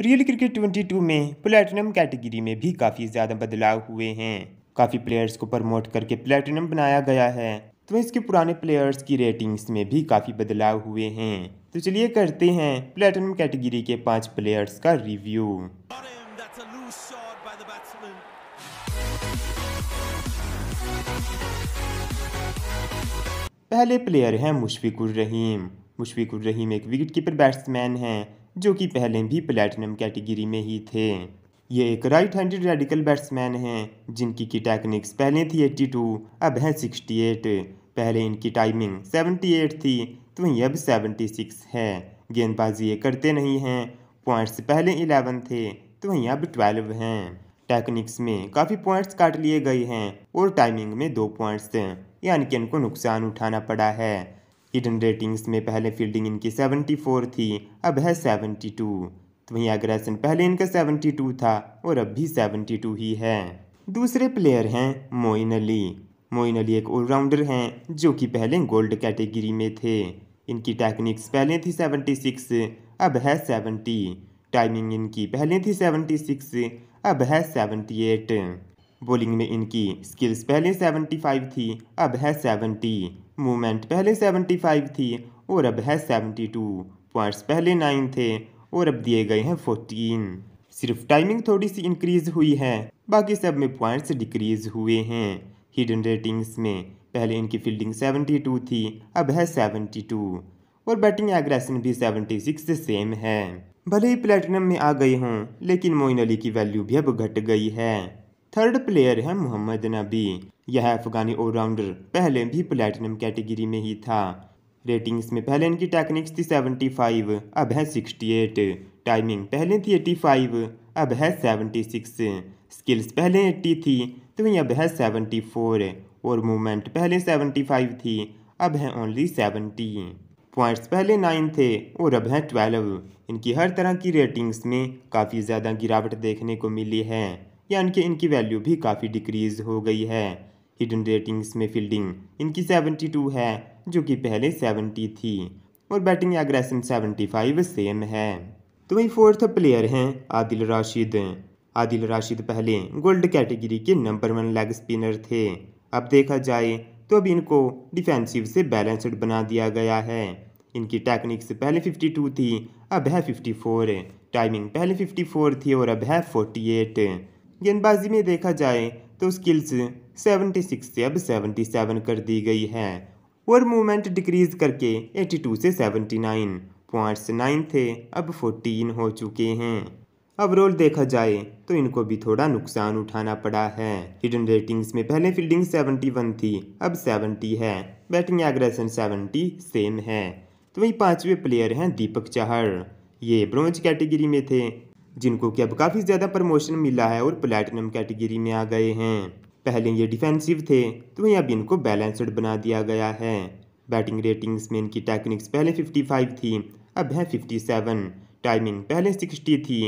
Real cricket 22 में platinum category में भी काफ़ी ज़्यादा बदलाव हुए हैं काफ़ी प्लेयर्स को प्रमोट करके प्लेटिनम बनाया गया है तो इसके पुराने प्लेयर्स की रेटिंग्स में भी काफ़ी बदलाव हुए हैं तो चलिए करते हैं प्लेटिनम कैटेगरी के पांच प्लेयर्स का रिव्यू पहले प्लेयर हैं मुशफिकुर रहीम मुशफिकुर रहीम एक विकेट कीपर बैट्समैन हैं जो कि पहले भी प्लेटिनम कैटेगरी में ही थे ये एक राइट हैंडेड रेडिकल बैट्समैन हैं जिनकी की टेक्निक्स पहले थी 82 अब है 68 पहले इनकी टाइमिंग 78 थी तो वहीं अब 76 है गेंदबाजी ये करते नहीं हैं पॉइंट्स पहले 11 थे तो वहीं अब 12 हैं टेक्निक्स में काफ़ी पॉइंट्स काट लिए गए हैं और टाइमिंग में दो पॉइंट्स यानी कि इनको नुकसान उठाना पड़ा है हिडन रेटिंग्स में पहले फील्डिंग इनकी 74 थी अब है 72 तो वहीं अग्रेसन पहले इनका 72 था और अब भी 72 ही है दूसरे प्लेयर हैं मोइन अली मोइन अली एक ऑलराउंडर हैं जो कि पहले गोल्ड कैटेगरी में थे इनकी टेक्निक्स पहले थी 76 अब है 70 टाइमिंग इनकी पहले थी 76 अब है 78 बॉलिंग में इनकी स्किल्स पहले 75 थी अब है 70 मूवमेंट पहले 75 थी और अब है 72 पॉइंट्स पहले नाइन थे और अब दिए गए हैं 14 सिर्फ टाइमिंग थोड़ी सी इंक्रीज हुई है बाकी सब में पॉइंट्स डिक्रीज हुए हैं हिडन रेटिंग्स में पहले इनकी फील्डिंग 72 थी अब है 72 और बैटिंग एग्रेसन भी 76 से सेम है भले ही प्लेटिनम में आ गए हों लेकिन मोइन अली की वैल्यू भी अब घट गई है थर्ड प्लेयर है मोहम्मद नबी यह अफगानी ऑलराउंडर पहले भी प्लेटिनम कैटेगरी में ही था रेटिंग्स में पहले इनकी टेक्निक्स थी 75 अब है 68 टाइमिंग पहले थी 85 अब है 76 स्किल्स पहले 80 थी तो वहीं अब है 74 और मूवमेंट पहले 75 थी अब है ओनली 70 पॉइंट्स पहले नाइन थे और अब हैं 12। इनकी हर तरह की रेटिंग्स में काफ़ी ज़्यादा गिरावट देखने को मिली है यानी कि इनकी वैल्यू भी काफ़ी डिक्रीज हो गई है हिडन रेटिंग्स में फील्डिंग इनकी 72 है जो कि पहले 70 थी और बैटिंग एग्रेशन 75 सेम है तो वहीं फोर्थ प्लेयर हैं आदिल राशिद आदिल राशिद पहले गोल्ड कैटेगरी के नंबर वन लेग स्पिनर थे अब देखा जाए तो अब इनको डिफेंसिव से बैलेंसड बना दिया गया है इनकी टेक्निक्स पहले 52 थी अब है 54 टाइमिंग पहले 54 थी और अब है 48 गेंदबाजी में देखा जाए तो स्किल्स 76 से अब 77 कर दी गई है और मूवमेंट डिक्रीज करके 82 से 79 पॉइंट्स नाइन थे अब 14 हो चुके हैं अब रोल देखा जाए तो इनको भी थोड़ा नुकसान उठाना पड़ा है हिडन रेटिंग्स में पहले फील्डिंग 71 थी अब 70 है बैटिंग एग्रेसन 70 सेम है तो वही पांचवे प्लेयर हैं दीपक चाहर ये ब्रॉन्ज कैटेगरी में थे जिनको कि अब काफ़ी ज़्यादा प्रमोशन मिला है और प्लेटिनम कैटेगरी में आ गए हैं पहले ये डिफेंसिव थे तो वहीं अब इनको बैलेंसड बना दिया गया है बैटिंग रेटिंग्स में इनकी टेक्निक्स पहले 55 थी अब है 57 टाइमिंग पहले 60 थी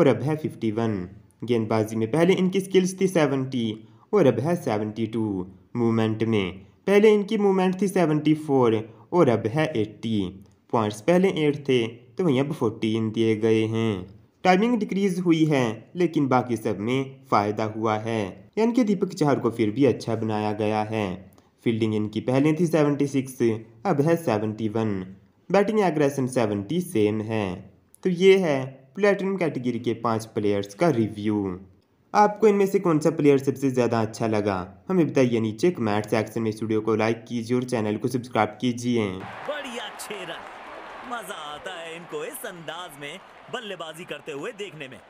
और अब है 51 गेंदबाजी में पहले इनकी स्किल्स थी 70 और अब है 72 मूवमेंट में पहले इनकी मूवमेंट थी 74 और अब है 80 पॉइंट्स पहले 8 थे तो वहीं अब 14 दिए गए हैं टाइमिंग डिक्रीज हुई है लेकिन बाकी सब में फ़ायदा हुआ है यानी कि दीपक चहर को फिर भी अच्छा बनाया गया है फील्डिंग इनकी पहले थी 76 अब है 71 बैटिंग एग्रेशन 70 सेम है तो ये है प्लेटिनम कैटेगरी के पांच प्लेयर्स का रिव्यू आपको इनमें से कौन सा प्लेयर सबसे ज़्यादा अच्छा लगा हमें बताइए नीचे कमेंट सेक्शन में स्टूडियो को लाइक कीजिए और चैनल को सब्सक्राइब कीजिए मजा आता है इनको इस अंदाज में बल्लेबाजी करते हुए देखने में